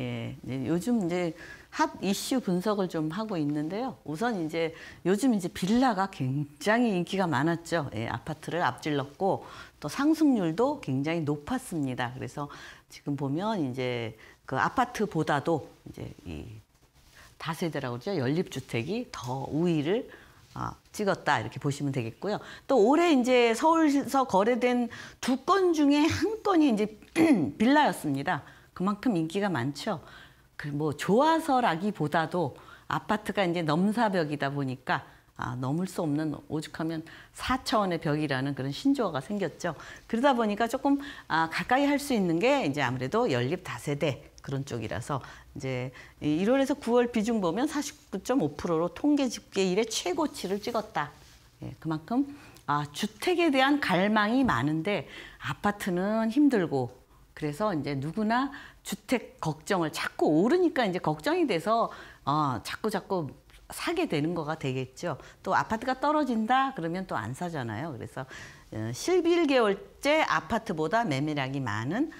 예, 이제 요즘 이제 핫 이슈 분석을 좀 하고 있는데요. 우선 이제 요즘 이제 빌라가 굉장히 인기가 많았죠. 예, 아파트를 앞질렀고 또 상승률도 굉장히 높았습니다. 그래서 지금 보면 이제 그 아파트보다도 이제 이 다세대라고 그러죠. 연립주택이 더 우위를 아, 찍었다 이렇게 보시면 되겠고요. 또 올해 이제 서울서 에 거래된 두 건 중에 한 건이 이제 빌라였습니다. 그만큼 인기가 많죠. 그뭐 좋아서라기보다도 아파트가 이제 넘사벽이다 보니까 아, 넘을 수 없는 오죽하면 4차원의 벽이라는 그런 신조어가 생겼죠. 그러다 보니까 조금 아, 가까이 할 수 있는 게 이제 아무래도 연립 다세대 그런 쪽이라서 이제 1월에서 9월 비중 보면 49.5%로 통계 집계 일의 최고치를 찍었다. 예, 그만큼 아, 주택에 대한 갈망이 많은데 아파트는 힘들고 그래서 이제 누구나 주택 걱정을 자꾸 오르니까 이제 걱정이 돼서 어, 자꾸 자꾸 사게 되는 거가 되겠죠. 또 아파트가 떨어진다 그러면 또 안 사잖아요. 그래서 11개월째 어, 아파트보다 매매량이 많은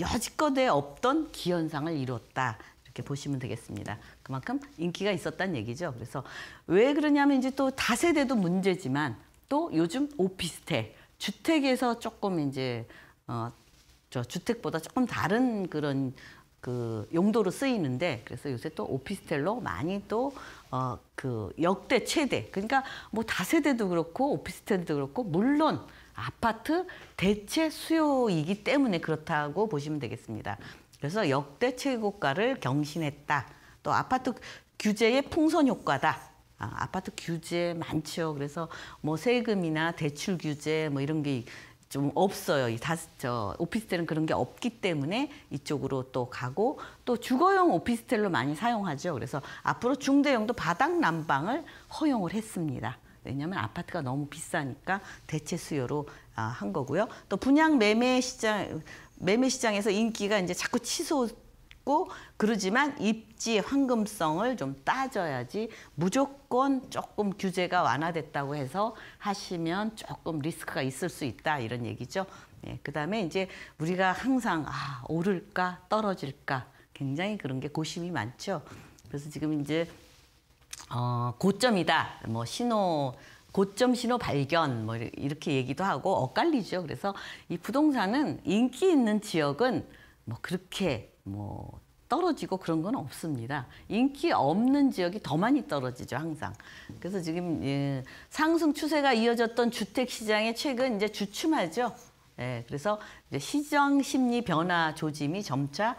여지껏에 없던 기현상을 이뤘다. 이렇게 보시면 되겠습니다. 그만큼 인기가 있었단 얘기죠. 그래서 왜 그러냐면 이제 또 다세대도 문제지만 또 요즘 오피스텔, 주택에서 조금 이제 어, 저 주택보다 조금 다른 그런 그 용도로 쓰이는데 그래서 요새 또 오피스텔로 많이 또어그 역대 최대 그러니까 뭐 다세대도 그렇고 오피스텔도 그렇고 물론 아파트 대체 수요이기 때문에 그렇다고 보시면 되겠습니다. 그래서 역대 최고가를 경신했다. 또 아파트 규제의 풍선 효과다. 아, 아파트 규제 많죠. 그래서 뭐 세금이나 대출 규제 뭐 이런 게좀 없어요. 이 다, 저 오피스텔은 그런 게 없기 때문에 이쪽으로 또 가고 또 주거용 오피스텔로 많이 사용하죠. 그래서 앞으로 중대형도 바닥 난방을 허용을 했습니다. 왜냐하면 아파트가 너무 비싸니까 대체 수요로 아, 한 거고요. 또 분양 매매 시장 매매 시장에서 인기가 이제 자꾸 취소 있고 그러지만 입지 황금성을 좀 따져야지 무조건 조금 규제가 완화됐다고 해서 하시면 조금 리스크가 있을 수 있다 이런 얘기죠. 예, 그다음에 이제 우리가 항상 아, 오를까 떨어질까 굉장히 그런 게 고심이 많죠. 그래서 지금 이제 어, 고점이다. 뭐 신호 고점 신호 발견 뭐 이렇게 얘기도 하고 엇갈리죠. 그래서 이 부동산은 인기 있는 지역은 뭐 그렇게 뭐 떨어지고 그런 건 없습니다. 인기 없는 지역이 더 많이 떨어지죠, 항상. 그래서 지금 예, 상승 추세가 이어졌던 주택 시장에 최근 이제 주춤하죠. 예, 그래서 이제 시장 심리 변화 조짐이 점차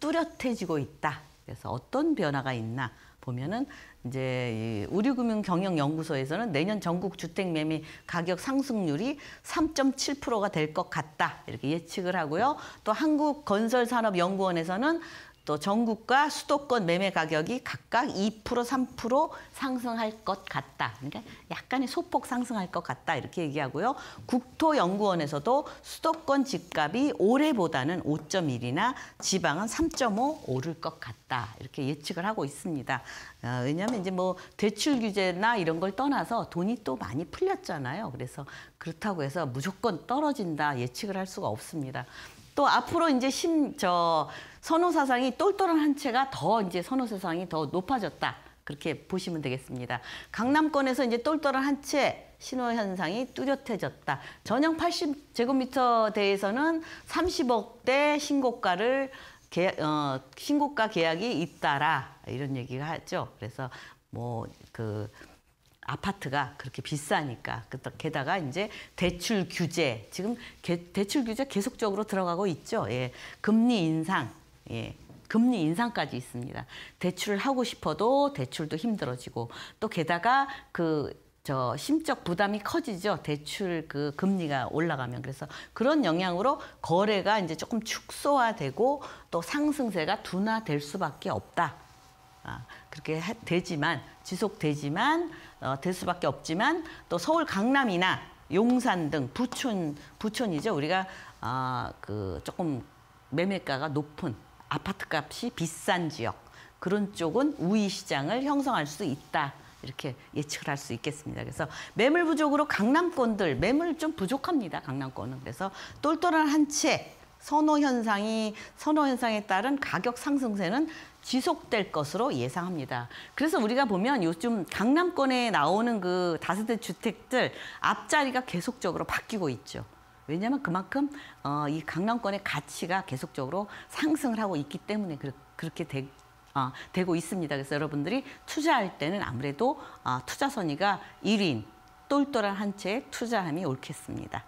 뚜렷해지고 있다. 그래서 어떤 변화가 있나 보면은 이제 이 의료금융경영연구소에서는 내년 전국 주택 매매 가격 상승률이 3.7%가 될 것 같다 이렇게 예측을 하고요. 또 한국건설산업연구원에서는 또 전국과 수도권 매매 가격이 각각 2% 3% 상승할 것 같다. 그러니까 약간의 소폭 상승할 것 같다 이렇게 얘기하고요. 국토연구원에서도 수도권 집값이 올해보다는 5.1이나 지방은 3.5 오를 것 같다 이렇게 예측을 하고 있습니다. 어, 왜냐하면 이제 뭐 대출 규제나 이런 걸 떠나서 돈이 또 많이 풀렸잖아요. 그래서 그렇다고 해서 무조건 떨어진다 예측을 할 수가 없습니다. 또 앞으로 이제 심, 저, 선호 사상이 똘똘한 한 채가 더 이제 선호 사상이 더 높아졌다. 그렇게 보시면 되겠습니다. 강남권에서 이제 똘똘한 한 채 신호 현상이 뚜렷해졌다. 전용 80제곱미터 대에서는 30억대 신고가를 계, 어, 신고가 계약이 잇따라 이런 얘기가 하죠. 그래서 뭐그 아파트가 그렇게 비싸니까 게다가 이제 대출 규제 지금 개, 대출 규제 계속적으로 들어가고 있죠. 예. 금리 인상 예. 금리 인상까지 있습니다. 대출을 하고 싶어도 대출도 힘들어지고 또 게다가 그 저 심적 부담이 커지죠. 대출 그 금리가 올라가면 그래서 그런 영향으로 거래가 이제 조금 축소화되고 또 상승세가 둔화될 수밖에 없다. 아, 그렇게 되지만 지속되지만 어, 될 수밖에 없지만 또 서울 강남이나 용산 등 부촌 부촌이죠 우리가 아, 그 조금 매매가가 높은 아파트 값이 비싼 지역 그런 쪽은 우위 시장을 형성할 수 있다. 이렇게 예측을 할 수 있겠습니다. 그래서 매물 부족으로 강남권들 매물 좀 부족합니다. 강남권은 그래서 똘똘한 한채 선호 현상이 선호 현상에 따른 가격 상승세는 지속될 것으로 예상합니다. 그래서 우리가 보면 요즘 강남권에 나오는 그 다세대 주택들 앞자리가 계속적으로 바뀌고 있죠. 왜냐하면 그만큼 어, 이 강남권의 가치가 계속적으로 상승을 하고 있기 때문에 그, 그렇게 되, 어, 되고 있습니다. 그래서 여러분들이 투자할 때는 아무래도 어, 투자 선이가 1인 똘똘한 한 채 투자함이 옳겠습니다.